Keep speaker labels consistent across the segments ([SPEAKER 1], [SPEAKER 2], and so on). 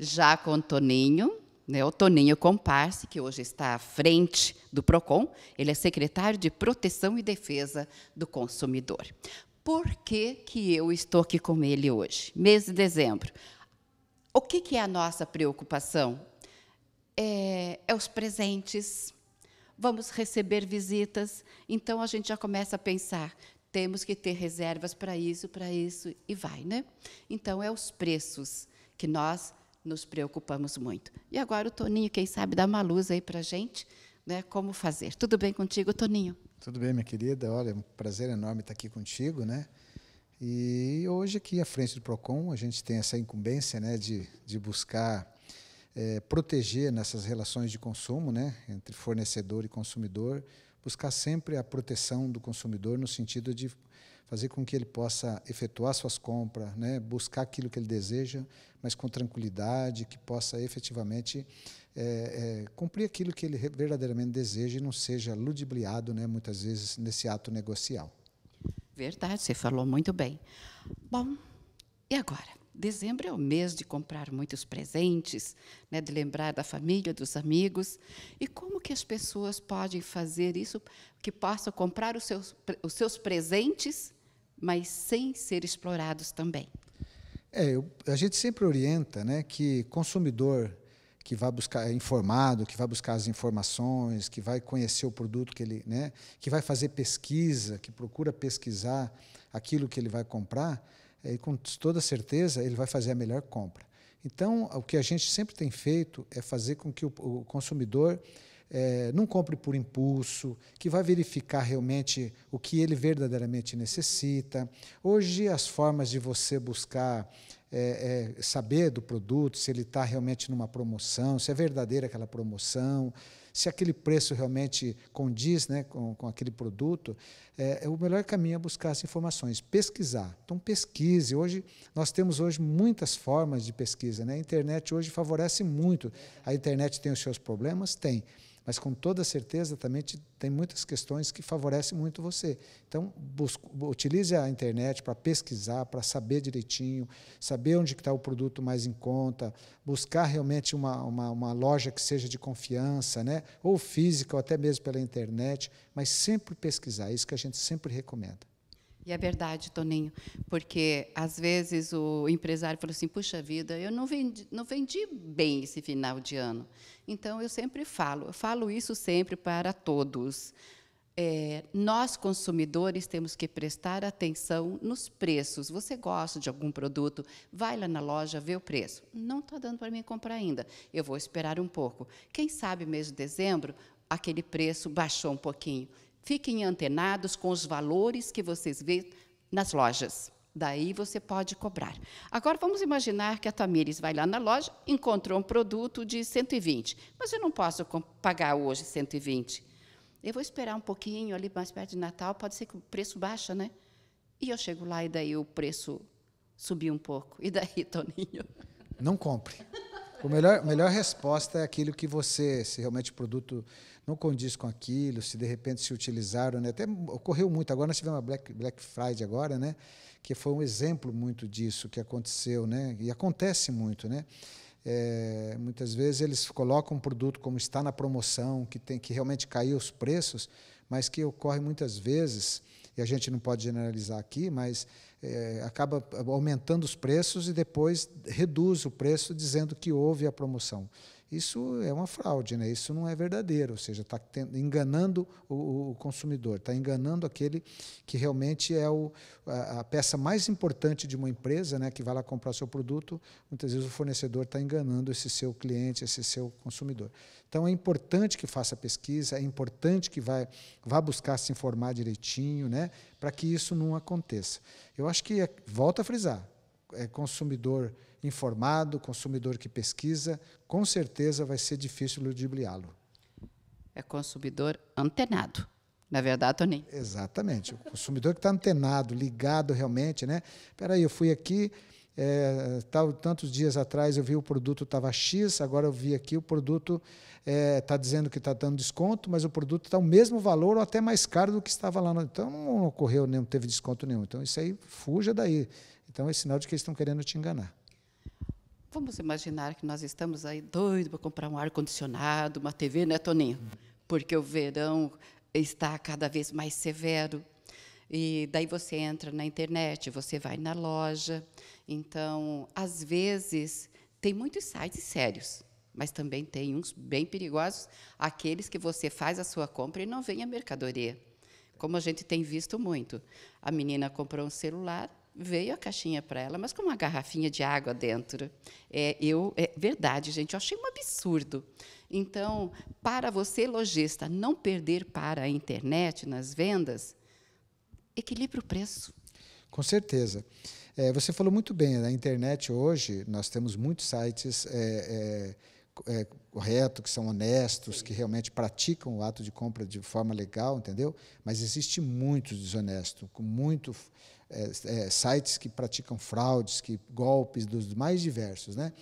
[SPEAKER 1] já com o Toninho, né, o Toninho Comparse, que hoje está à frente do PROCON, ele é secretário de Proteção e Defesa do Consumidor. Por que, que eu estou aqui com ele hoje, mês de dezembro? O que, que é a nossa preocupação? É, é os presentes. Vamos receber visitas. Então a gente já começa a pensar: temos que ter reservas para isso, para isso, e vai, né? Então, é os preços que nós nos preocupamos muito. E agora o Toninho, quem sabe, dá uma luz aí para a gente, né, como fazer. Tudo bem
[SPEAKER 2] contigo, Toninho? Tudo bem, minha querida. Olha, é um prazer enorme estar aqui contigo, né? E hoje aqui à frente do Procon a gente tem essa incumbência, né, de, de buscar é, proteger nessas relações de consumo, né, entre fornecedor e consumidor, buscar sempre a proteção do consumidor no sentido de fazer com que ele possa efetuar suas compras, né, buscar aquilo que ele deseja, mas com tranquilidade, que possa efetivamente é, é, cumprir aquilo que ele verdadeiramente deseja e não seja ludibriado, né, muitas vezes, nesse ato negocial. Verdade, você falou muito bem.
[SPEAKER 1] Bom, e agora? Dezembro é o mês de comprar muitos presentes, né, de lembrar da família, dos amigos. E como que as pessoas podem fazer isso, que possam comprar os seus, os seus presentes mas sem ser explorados também.
[SPEAKER 2] É, eu, a gente sempre orienta né, que consumidor que vai buscar é informado, que vai buscar as informações, que vai conhecer o produto que ele, né, que vai fazer pesquisa, que procura pesquisar aquilo que ele vai comprar, é, com toda certeza ele vai fazer a melhor compra. Então, o que a gente sempre tem feito é fazer com que o, o consumidor é, não compre por impulso, que vai verificar realmente o que ele verdadeiramente necessita. Hoje, as formas de você buscar é, é, saber do produto, se ele está realmente numa promoção, se é verdadeira aquela promoção, se aquele preço realmente condiz né, com, com aquele produto, é, é, o melhor caminho é buscar as informações, pesquisar. Então pesquise. Hoje nós temos hoje muitas formas de pesquisa. Né? A internet hoje favorece muito. A internet tem os seus problemas? Tem mas com toda certeza também te, tem muitas questões que favorecem muito você. Então, busco, utilize a internet para pesquisar, para saber direitinho, saber onde está o produto mais em conta, buscar realmente uma, uma, uma loja que seja de confiança, né? ou física, ou até mesmo pela internet, mas sempre pesquisar, é isso que a gente sempre recomenda.
[SPEAKER 1] E é verdade, Toninho, porque às vezes o empresário fala assim: puxa vida, eu não vendi, não vendi bem esse final de ano. Então eu sempre falo, eu falo isso sempre para todos. É, nós consumidores temos que prestar atenção nos preços. Você gosta de algum produto, vai lá na loja, vê o preço. Não está dando para mim comprar ainda. Eu vou esperar um pouco. Quem sabe mês de dezembro aquele preço baixou um pouquinho. Fiquem antenados com os valores que vocês vêem nas lojas. Daí você pode cobrar. Agora vamos imaginar que a Tamires vai lá na loja, encontrou um produto de 120, mas eu não posso pagar hoje 120. Eu vou esperar um pouquinho ali mais perto de Natal, pode ser que o preço baixa, né? E eu chego lá e daí o preço subiu um pouco. E daí, Toninho?
[SPEAKER 2] Não compre. A melhor, melhor resposta é aquilo que você, se realmente o produto não condiz com aquilo, se de repente se utilizaram, né? até ocorreu muito, agora nós tivemos uma Black, Black Friday agora, né? que foi um exemplo muito disso que aconteceu, né? e acontece muito. Né? É, muitas vezes eles colocam um produto como está na promoção, que tem que realmente cair os preços, mas que ocorre muitas vezes, e a gente não pode generalizar aqui, mas é, acaba aumentando os preços e depois reduz o preço dizendo que houve a promoção. Isso é uma fraude, né? isso não é verdadeiro, ou seja, está enganando o, o consumidor, está enganando aquele que realmente é o, a, a, peça mais importante de uma empresa né, que vai lá comprar seu produto. Muitas vezes o fornecedor está enganando esse seu cliente, esse seu consumidor. Então é importante que faça pesquisa, é importante que vai, vá buscar se informar direitinho, né, para que isso não aconteça. Eu acho que, é, volta a frisar, é consumidor informado, consumidor que pesquisa, com certeza vai ser difícil ludibriá-lo.
[SPEAKER 1] É consumidor
[SPEAKER 2] antenado. Na verdade, Toninho. Exatamente. O consumidor que está antenado, ligado realmente, né? Espera aí, eu fui aqui, é, tal, tantos dias atrás eu vi o produto estava X, agora eu vi aqui o produto está é, tá dizendo que está dando desconto, mas o produto está o mesmo valor ou até mais caro do que estava lá. No, então não ocorreu, não teve desconto nenhum. Então isso aí, fuja daí. Então é sinal de que eles estão querendo te enganar.
[SPEAKER 1] Vamos imaginar que nós estamos aí doidos para comprar um ar-condicionado, uma TV, né, Toninho? Uhum. Porque o verão está cada vez mais severo. E daí você entra na internet, você vai na loja. Então, às vezes, tem muitos sites sérios, mas também tem uns bem perigosos, aqueles que você faz a sua compra e não vem a mercadoria. Como a gente tem visto muito. A menina comprou um celular, veio a caixinha para ela, mas com uma garrafinha de água dentro. É, eu, é verdade, gente, eu achei um absurdo. Então, para você, lojista, não perder para a internet nas vendas, equilibre o preço.
[SPEAKER 2] Com certeza. É, você falou muito bem, na né? internet hoje nós temos muitos sites é, é, é corretos, que são honestos, Sim. que realmente praticam o ato de compra de forma legal, entendeu? Mas existe muito desonesto, com muito é, é, sites que praticam fraudes, que golpes dos mais diversos, né?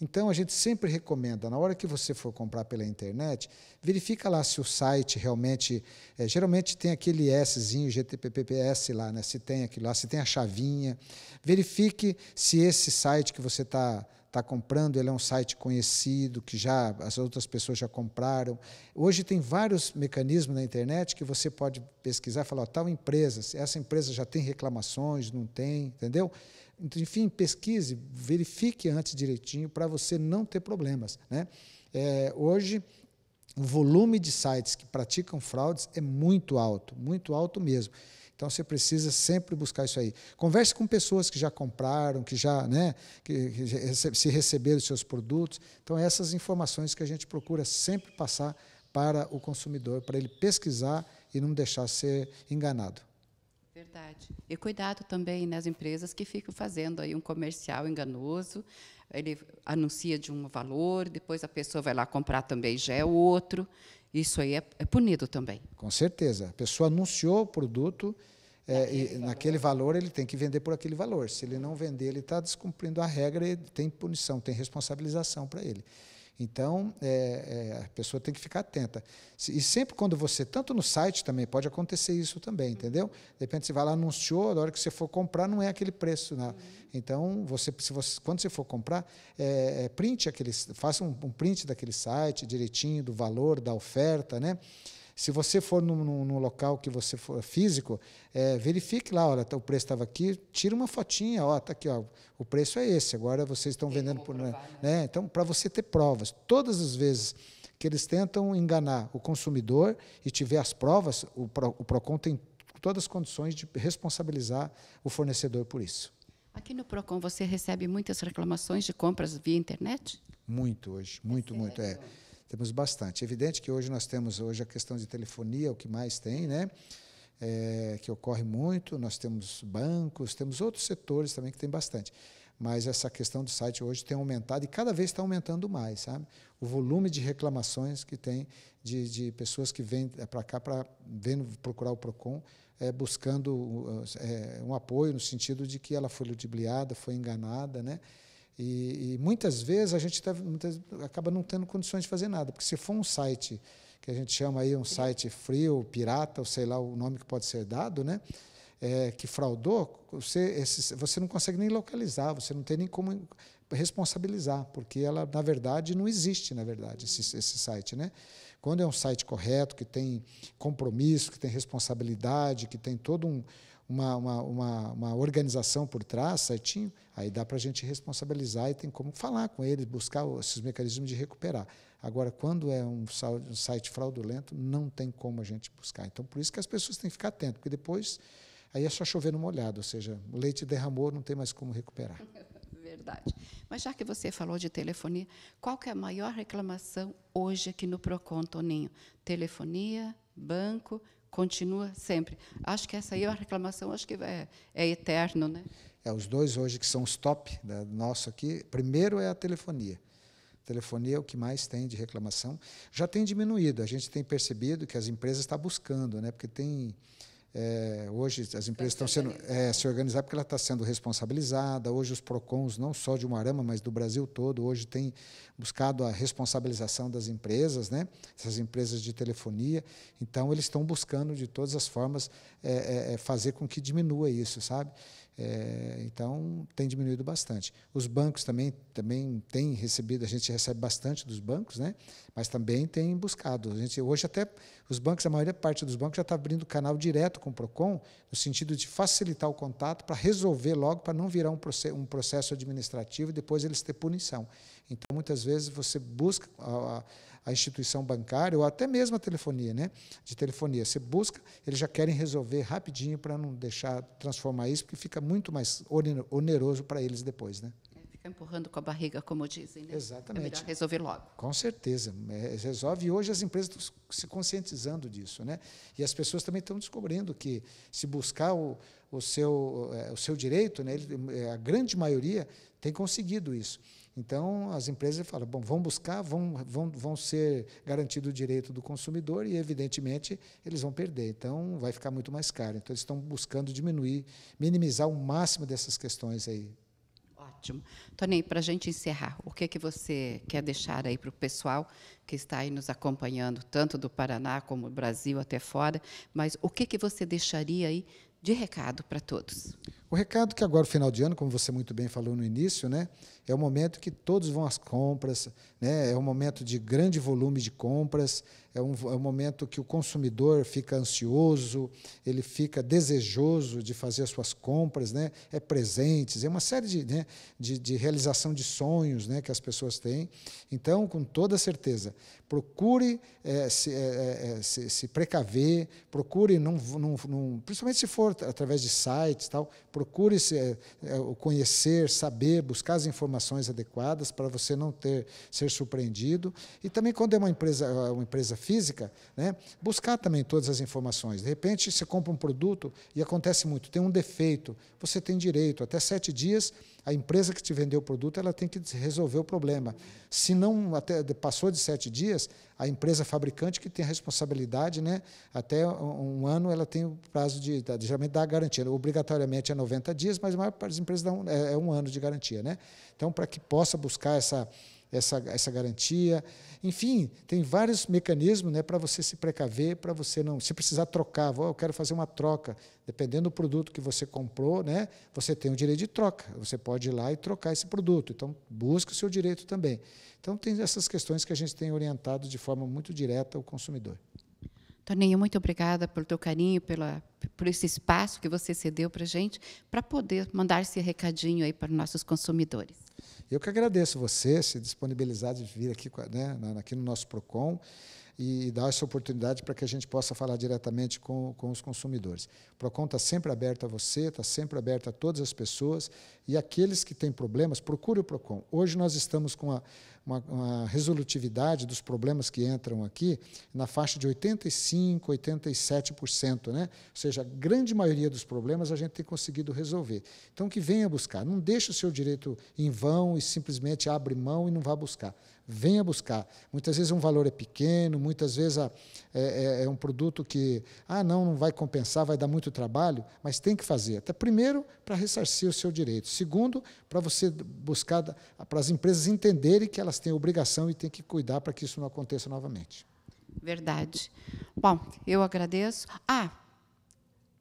[SPEAKER 2] Então a gente sempre recomenda, na hora que você for comprar pela internet, verifica lá se o site realmente, é, geralmente tem aquele Szinho, GTPPS lá, né? Se tem aquilo lá, se tem a chavinha, verifique se esse site que você está está comprando, ele é um site conhecido, que já as outras pessoas já compraram. Hoje tem vários mecanismos na internet que você pode pesquisar e falar, tal empresa, essa empresa já tem reclamações, não tem, entendeu? Então, enfim, pesquise, verifique antes direitinho para você não ter problemas. Né? É, hoje, o volume de sites que praticam fraudes é muito alto, muito alto mesmo. Então você precisa sempre buscar isso aí. Converse com pessoas que já compraram, que já, né, que, que se receberam os seus produtos. Então essas informações que a gente procura sempre passar para o consumidor, para ele pesquisar e não deixar ser enganado.
[SPEAKER 1] Verdade. E cuidado também nas empresas que ficam fazendo aí um comercial enganoso. Ele anuncia de um valor, depois a pessoa vai lá comprar também já é outro. Isso aí é, é punido também.
[SPEAKER 2] Com certeza. A pessoa anunciou o produto, é, tá, e naquele valor ele tem que vender por aquele valor. Se ele não vender, ele está descumprindo a regra e tem punição, tem responsabilização para ele. Então, é, é, a pessoa tem que ficar atenta. E sempre quando você, tanto no site também, pode acontecer isso também, entendeu? De repente você vai lá, anunciou, na hora que você for comprar, não é aquele preço. Né? Então, você, se você, quando você for comprar, é, é print aquele, faça um, um print daquele site direitinho, do valor, da oferta, né? Se você for num, num, num local que você for físico, é, verifique lá, olha, tá, o preço estava aqui, tira uma fotinha, ó, tá aqui, ó, o preço é esse. Agora vocês estão vendendo por, né, provar, né? Né? Então, para você ter provas, todas as vezes que eles tentam enganar o consumidor e tiver as provas, o, Pro, o Procon tem todas as condições de responsabilizar o fornecedor por isso.
[SPEAKER 1] Aqui no Procon você recebe muitas reclamações de compras via internet?
[SPEAKER 2] Muito hoje, muito, é muito, é. Né? Temos bastante. É evidente que hoje nós temos hoje a questão de telefonia, o que mais tem, né? É, que ocorre muito, nós temos bancos, temos outros setores também que tem bastante. Mas essa questão do site hoje tem aumentado e cada vez está aumentando mais, sabe? O volume de reclamações que tem de, de pessoas que vêm para cá para vendo procurar o Procon, é, buscando é, um apoio no sentido de que ela foi ludibriada, foi enganada, né? E, e muitas vezes a gente tá, muitas, acaba não tendo condições de fazer nada, porque se for um site que a gente chama aí um site frio, pirata, ou sei lá o nome que pode ser dado, né? É, que fraudou, você, esse, você não consegue nem localizar, você não tem nem como responsabilizar, porque ela, na verdade, não existe, na verdade, esse, esse site. Né? Quando é um site correto, que tem compromisso, que tem responsabilidade, que tem todo um, uma, uma, uma, uma organização por trás certinho, aí dá para a gente responsabilizar e tem como falar com eles, buscar esses mecanismos de recuperar. Agora, quando é um site fraudulento, não tem como a gente buscar. Então, por isso que as pessoas têm que ficar atentas, porque depois aí é só chover no molhado, ou seja, o leite derramou, não tem mais como recuperar.
[SPEAKER 1] Verdade. Mas já que você falou de telefonia, qual que é a maior reclamação hoje aqui no Procon, Toninho? Telefonia, banco, continua sempre. Acho que essa aí é uma reclamação, acho que é, é eterno, né?
[SPEAKER 2] É, os dois hoje que são os top né, nosso aqui, primeiro é a telefonia. A telefonia é o que mais tem de reclamação. Já tem diminuído, a gente tem percebido que as empresas estão tá buscando, né? Porque tem é, hoje as tá empresas estão sendo é, se organizar porque ela está sendo responsabilizada. Hoje os Procons, não só de Umarama, mas do Brasil todo, hoje tem buscado a responsabilização das empresas, né? essas empresas de telefonia. Então, eles estão buscando de todas as formas é, é, é fazer com que diminua isso, sabe? É, então, tem diminuído bastante. Os bancos também, também têm recebido, a gente recebe bastante dos bancos, né? mas também tem buscado. A gente hoje até os bancos, a maioria parte dos bancos já está abrindo canal direto com o PROCON, no sentido de facilitar o contato para resolver logo, para não virar um, processo, um processo administrativo e depois eles ter punição. Então, muitas vezes, você busca a, a, instituição bancária ou até mesmo a telefonia, né? De telefonia. Você busca, eles já querem resolver rapidinho para não deixar transformar isso, porque fica muito mais oneroso para eles depois, né?
[SPEAKER 1] empurrando com a barriga, como dizem. Né? Exatamente. É melhor
[SPEAKER 2] resolver logo. Com certeza. É, resolve. E hoje as empresas estão se conscientizando disso. Né? E as pessoas também estão descobrindo que, se buscar o, o, seu, é, o seu direito, né, é, a grande maioria tem conseguido isso. Então, as empresas falam, bom, vão buscar, vão, vão, vão ser garantido o direito do consumidor e, evidentemente, eles vão perder. Então, vai ficar muito mais caro. Então, eles estão buscando diminuir, minimizar o máximo dessas questões aí Ótimo.
[SPEAKER 1] Tony, para a gente encerrar, o que, é que você quer deixar aí para o pessoal que está aí nos acompanhando, tanto do Paraná como do Brasil até fora, mas o que, é que você deixaria aí de recado para todos?
[SPEAKER 2] O recado que agora, final de ano, como você muito bem falou no início, né, é o momento que todos vão às compras, né, é um momento de grande volume de compras, é um, é um momento que o consumidor fica ansioso, ele fica desejoso de fazer as suas compras, né? é presentes, é uma série de, né? de, de realização de sonhos né? que as pessoas têm. Então, com toda certeza, procure é, se, é, se, se, precaver, procure, não, não, principalmente se for através de sites, tal, procure se, é, conhecer, saber, buscar as informações adequadas para você não ter ser surpreendido. E também quando é uma empresa, uma empresa física, né, buscar também todas as informações. De repente, você compra um produto e acontece muito, tem um defeito, você tem direito, até sete dias, a empresa que te vendeu o produto ela tem que resolver o problema. Se não até passou de sete dias, a empresa fabricante que tem a responsabilidade, né, até um ano ela tem o prazo de, geralmente dá garantia. Obrigatoriamente é 90 dias, mas a maior parte das empresas dá um, é, é um ano de garantia. Né? Então, para que possa buscar essa essa, essa garantia. Enfim, tem vários mecanismos né, para você se precaver, para você não. Se precisar trocar, vou, eu quero fazer uma troca. Dependendo do produto que você comprou, né, você tem o direito de troca. Você pode ir lá e trocar esse produto. Então, busque o seu direito também. Então, tem essas questões que a gente tem orientado de forma muito direta o consumidor.
[SPEAKER 1] Toninho, muito obrigada pelo teu carinho, pela, por esse espaço que você cedeu para a gente, para poder mandar esse recadinho aí para nossos consumidores.
[SPEAKER 2] Eu que agradeço você se disponibilizar de vir aqui, né, aqui no nosso PROCON e dar essa oportunidade para que a gente possa falar diretamente com, com os consumidores. O PROCON está sempre aberto a você, está sempre aberto a todas as pessoas e aqueles que têm problemas, procure o PROCON. Hoje nós estamos com a, uma, uma resolutividade dos problemas que entram aqui na faixa de 85%, 87%. Né? Ou seja, a grande maioria dos problemas a gente tem conseguido resolver. Então, que venha buscar. Não deixe o seu direito em vão e simplesmente abre mão e não vá buscar. Venha buscar. Muitas vezes um valor é pequeno, muitas vezes a, é, é, é um produto que, ah, não, não vai compensar, vai dar muito trabalho, mas tem que fazer. Até primeiro, para ressarcir o seu direito. Segundo, para você buscar, para as empresas entenderem que elas têm obrigação e têm que cuidar para que isso não aconteça novamente.
[SPEAKER 1] Verdade. Bom, eu agradeço. Ah,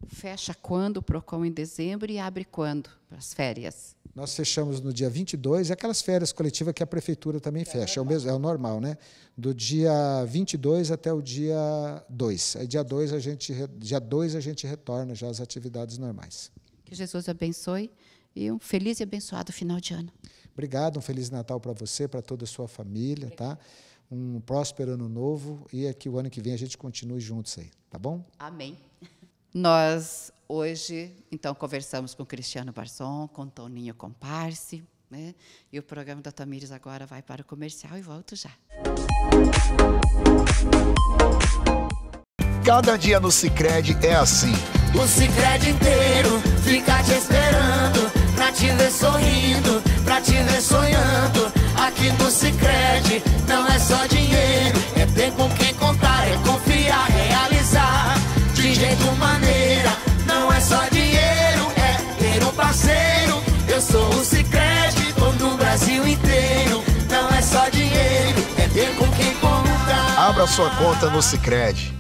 [SPEAKER 1] fecha quando o PROCON em dezembro e abre quando? Para as
[SPEAKER 2] férias. Nós fechamos no dia 22, é aquelas férias coletivas que a prefeitura também é fecha, é o, mesmo, é o normal, né? Do dia 22 até o dia 2. Aí dia 2 a gente, dia 2 a gente retorna já às atividades normais.
[SPEAKER 1] Que Jesus abençoe e um feliz e abençoado final de ano.
[SPEAKER 2] Obrigado, um feliz Natal para você, para toda a sua família, tá? Um próspero ano novo e é que o ano que vem a gente continue juntos aí, tá bom?
[SPEAKER 1] Amém. Nós hoje, então, conversamos com Cristiano Barson, com Toninho Comparse, né? e o programa da Tamires agora vai para o comercial e volto já.
[SPEAKER 2] Cada dia no Cicred é assim. O Cicred inteiro fica te esperando, pra te ver sorrindo, pra te ver sonhando. Aqui no Cicred não é sua conta no Sicredi.